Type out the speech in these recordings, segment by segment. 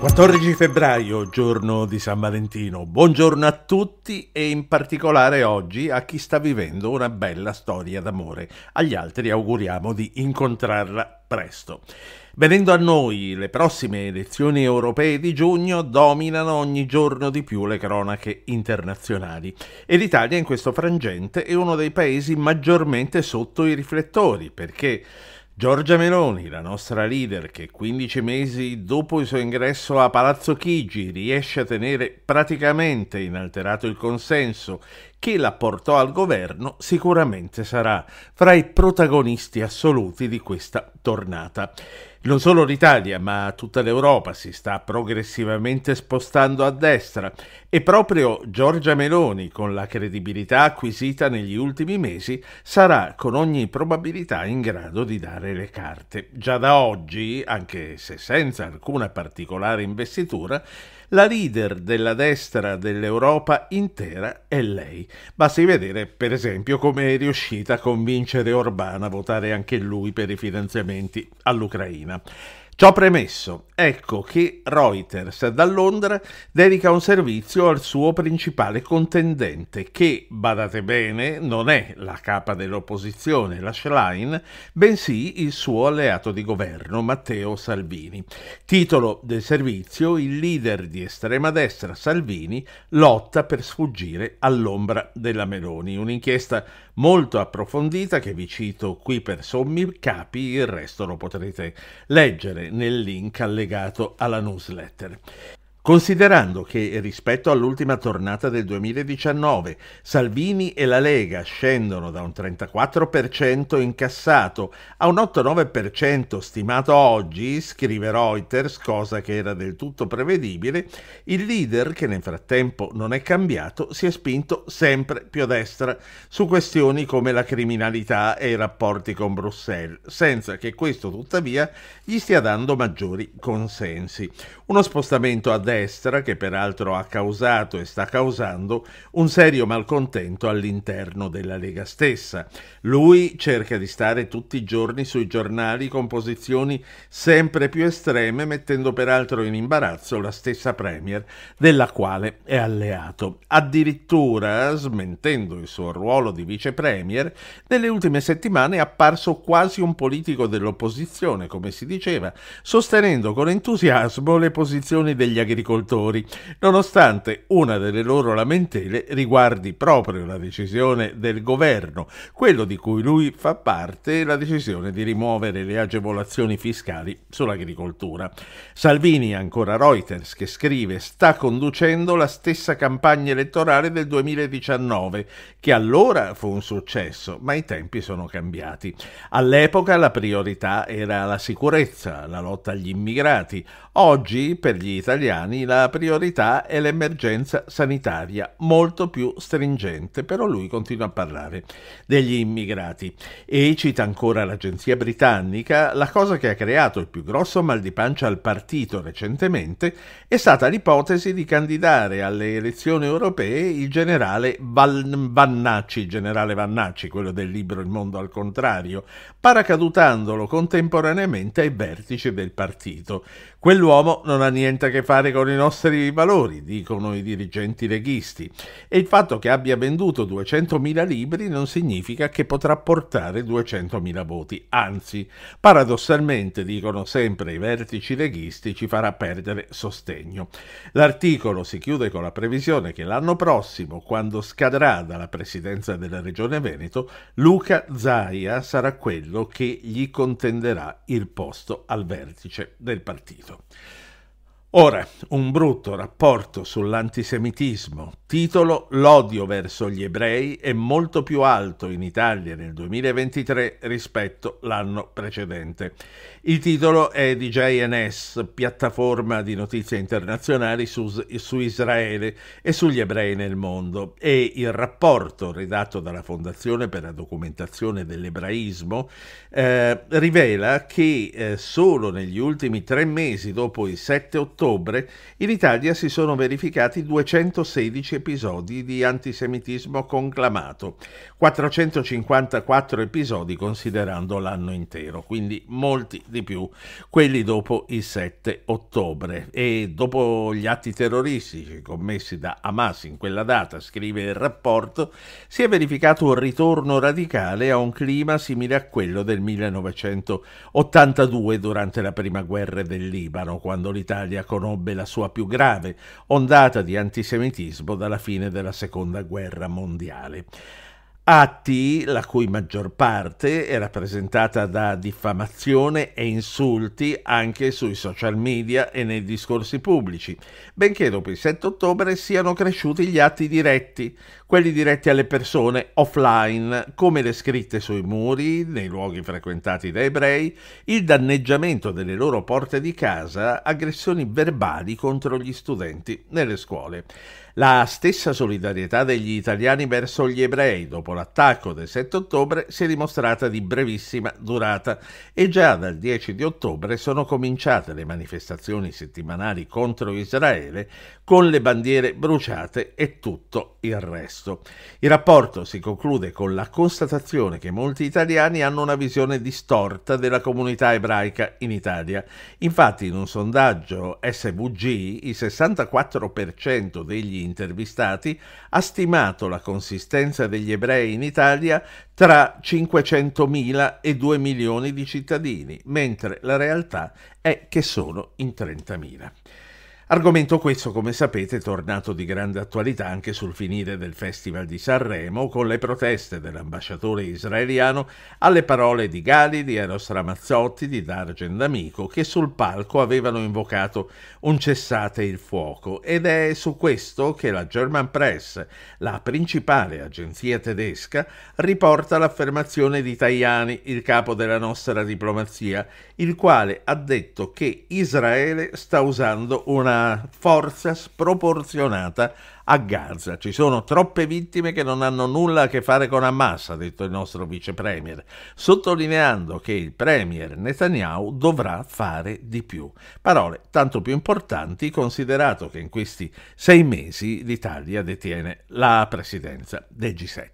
14 febbraio, giorno di San Valentino. Buongiorno a tutti e in particolare oggi a chi sta vivendo una bella storia d'amore. Agli altri auguriamo di incontrarla presto. Venendo a noi, le prossime elezioni europee di giugno dominano ogni giorno di più le cronache internazionali e l'Italia in questo frangente è uno dei paesi maggiormente sotto i riflettori perché Giorgia Meloni, la nostra leader, che 15 mesi dopo il suo ingresso a Palazzo Chigi riesce a tenere praticamente inalterato il consenso che la portò al governo, sicuramente sarà fra i protagonisti assoluti di questa tornata. Non solo l'Italia, ma tutta l'Europa si sta progressivamente spostando a destra e proprio Giorgia Meloni, con la credibilità acquisita negli ultimi mesi, sarà con ogni probabilità in grado di dare le carte. Già da oggi, anche se senza alcuna particolare investitura, la leader della destra dell'Europa intera è lei. Basti vedere, per esempio, come è riuscita a convincere Orbán a votare anche lui per i finanziamenti all'Ucraina. Ciò premesso, ecco che Reuters da Londra dedica un servizio al suo principale contendente che, badate bene, non è la capa dell'opposizione, la Schlein, bensì il suo alleato di governo, Matteo Salvini. Titolo del servizio, il leader di estrema destra Salvini lotta per sfuggire all'ombra della Meloni, un'inchiesta molto approfondita che vi cito qui per sommi capi, il resto lo potrete leggere nel link allegato alla newsletter. Considerando che rispetto all'ultima tornata del 2019 Salvini e la Lega scendono da un 34% incassato a un 8-9% stimato oggi, scrive Reuters, cosa che era del tutto prevedibile, il leader, che nel frattempo non è cambiato, si è spinto sempre più a destra su questioni come la criminalità e i rapporti con Bruxelles, senza che questo tuttavia gli stia dando maggiori consensi. Uno spostamento a destra destra, che peraltro ha causato e sta causando un serio malcontento all'interno della Lega stessa. Lui cerca di stare tutti i giorni sui giornali con posizioni sempre più estreme, mettendo peraltro in imbarazzo la stessa Premier della quale è alleato. Addirittura, smentendo il suo ruolo di vice Premier, nelle ultime settimane è apparso quasi un politico dell'opposizione, come si diceva, sostenendo con entusiasmo le posizioni degli agricoltori agricoltori, nonostante una delle loro lamentele riguardi proprio la decisione del governo, quello di cui lui fa parte, la decisione di rimuovere le agevolazioni fiscali sull'agricoltura. Salvini, ancora Reuters, che scrive, sta conducendo la stessa campagna elettorale del 2019, che allora fu un successo, ma i tempi sono cambiati. All'epoca la priorità era la sicurezza, la lotta agli immigrati. Oggi per gli italiani Romani la priorità è l'emergenza sanitaria, molto più stringente, però lui continua a parlare degli immigrati e cita ancora l'agenzia britannica, la cosa che ha creato il più grosso mal di pancia al partito recentemente è stata l'ipotesi di candidare alle elezioni europee il generale Vannacci, il generale Vannacci, quello del libro Il mondo al contrario, paracadutandolo contemporaneamente ai vertici del partito. Quell'uomo non ha niente a che fare con con i nostri valori, dicono i dirigenti leghisti, e il fatto che abbia venduto 200.000 libri non significa che potrà portare 200.000 voti, anzi, paradossalmente, dicono sempre i vertici leghisti, ci farà perdere sostegno. L'articolo si chiude con la previsione che l'anno prossimo, quando scadrà dalla presidenza della Regione Veneto, Luca Zaia sarà quello che gli contenderà il posto al vertice del partito. Ora, un brutto rapporto sull'antisemitismo Titolo L'odio verso gli ebrei è molto più alto in Italia nel 2023 rispetto all'anno precedente. Il titolo è di JNS, piattaforma di notizie internazionali su, su Israele e sugli ebrei nel mondo, e il rapporto redatto dalla Fondazione per la documentazione dell'ebraismo eh, rivela che eh, solo negli ultimi tre mesi dopo il 7 ottobre in Italia si sono verificati 216 episodi di antisemitismo conclamato, 454 episodi considerando l'anno intero, quindi molti di più quelli dopo il 7 ottobre. E dopo gli atti terroristici commessi da Hamas in quella data, scrive il rapporto, si è verificato un ritorno radicale a un clima simile a quello del 1982 durante la prima guerra del Libano, quando l'Italia conobbe la sua più grave ondata di antisemitismo da dalla fine della Seconda Guerra Mondiale. Atti, la cui maggior parte è rappresentata da diffamazione e insulti anche sui social media e nei discorsi pubblici, benché dopo il 7 ottobre siano cresciuti gli atti diretti, quelli diretti alle persone offline, come le scritte sui muri, nei luoghi frequentati da ebrei, il danneggiamento delle loro porte di casa, aggressioni verbali contro gli studenti nelle scuole. La stessa solidarietà degli italiani verso gli ebrei dopo l'attacco del 7 ottobre si è dimostrata di brevissima durata e già dal 10 di ottobre sono cominciate le manifestazioni settimanali contro Israele con le bandiere bruciate e tutto il resto. Il rapporto si conclude con la constatazione che molti italiani hanno una visione distorta della comunità ebraica in Italia. Infatti in un sondaggio SVG il 64% degli intervistati ha stimato la consistenza degli ebrei in Italia tra 500.000 e 2 milioni di cittadini, mentre la realtà è che sono in 30.000. Argomento questo, come sapete, tornato di grande attualità anche sul finire del Festival di Sanremo, con le proteste dell'ambasciatore israeliano alle parole di Gali, di Eros Ramazzotti, di Dargen D'Amico, che sul palco avevano invocato un cessate il fuoco. Ed è su questo che la German Press, la principale agenzia tedesca, riporta l'affermazione di Tajani, il capo della nostra diplomazia, il quale ha detto che Israele sta usando una forza sproporzionata a Gaza. Ci sono troppe vittime che non hanno nulla a che fare con Hamas, ha detto il nostro vice premier, sottolineando che il premier Netanyahu dovrà fare di più. Parole tanto più importanti considerato che in questi sei mesi l'Italia detiene la presidenza del G7.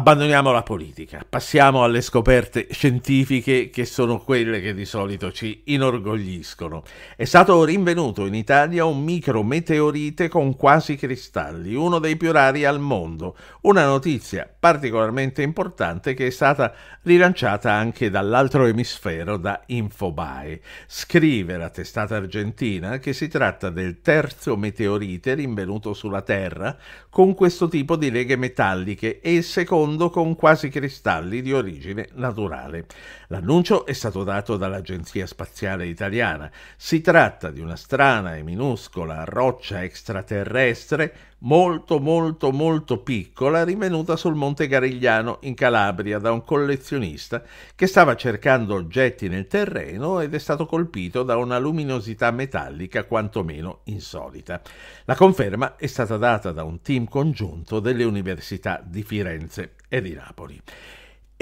Abbandoniamo la politica, passiamo alle scoperte scientifiche che sono quelle che di solito ci inorgogliscono. È stato rinvenuto in Italia un micrometeorite con quasi cristalli, uno dei più rari al mondo, una notizia particolarmente importante che è stata rilanciata anche dall'altro emisfero da Infobae. Scrive la testata argentina che si tratta del terzo meteorite rinvenuto sulla Terra con questo tipo di leghe metalliche e il secondo tondo con quasi cristalli di origine naturale. L'annuncio è stato dato dall'Agenzia Spaziale Italiana. Si tratta di una strana e minuscola roccia extraterrestre molto molto molto piccola rinvenuta sul Monte Garigliano in Calabria da un collezionista che stava cercando oggetti nel terreno ed è stato colpito da una luminosità metallica quantomeno insolita. La conferma è stata data da un team congiunto delle università di Firenze e di Napoli.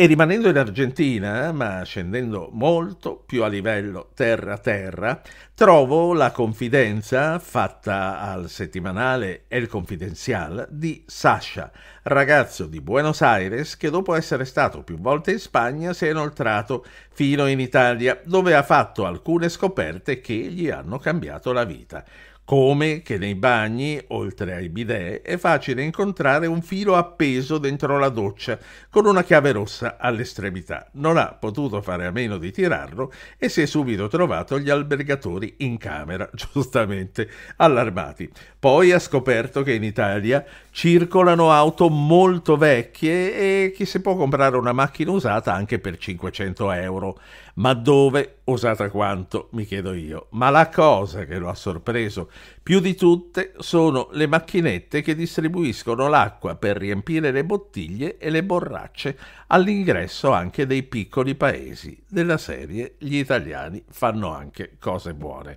E rimanendo in Argentina, eh, ma scendendo molto più a livello terra-terra, trovo la confidenza fatta al settimanale El Confidencial di Sasha, ragazzo di Buenos Aires che dopo essere stato più volte in Spagna si è inoltrato fino in Italia, dove ha fatto alcune scoperte che gli hanno cambiato la vita come che nei bagni, oltre ai bidet, è facile incontrare un filo appeso dentro la doccia con una chiave rossa all'estremità. Non ha potuto fare a meno di tirarlo e si è subito trovato gli albergatori in camera, giustamente allarmati. Poi ha scoperto che in Italia circolano auto molto vecchie e che si può comprare una macchina usata anche per 500 euro ma dove usata quanto, mi chiedo io. Ma la cosa che lo ha sorpreso più di tutte sono le macchinette che distribuiscono l'acqua per riempire le bottiglie e le borracce all'ingresso anche dei piccoli paesi, della serie Gli italiani fanno anche cose buone.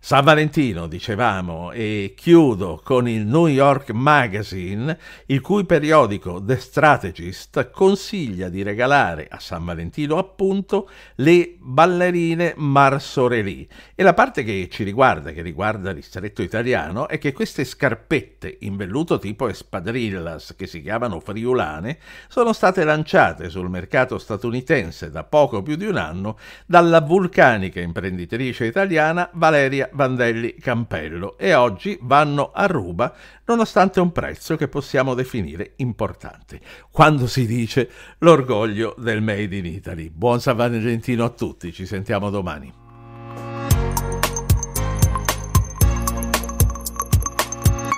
San Valentino, dicevamo, e chiudo con il New York Magazine, il cui periodico The Strategist consiglia di regalare a San Valentino appunto le ballerine Marsorelli. E la parte che ci riguarda, che riguarda il italiano, è che queste scarpette in velluto tipo espadrillas, che si chiamano friulane, sono state lanciate sul mercato statunitense da poco più di un anno dalla vulcanica imprenditrice italiana Valeria Vandelli Campello e oggi vanno a ruba nonostante un prezzo che possiamo definire importante, quando si dice l'orgoglio del Made in Italy. Buon San Valentino a tutti, ci sentiamo domani.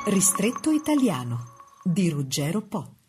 Ristretto italiano di Ruggero Potti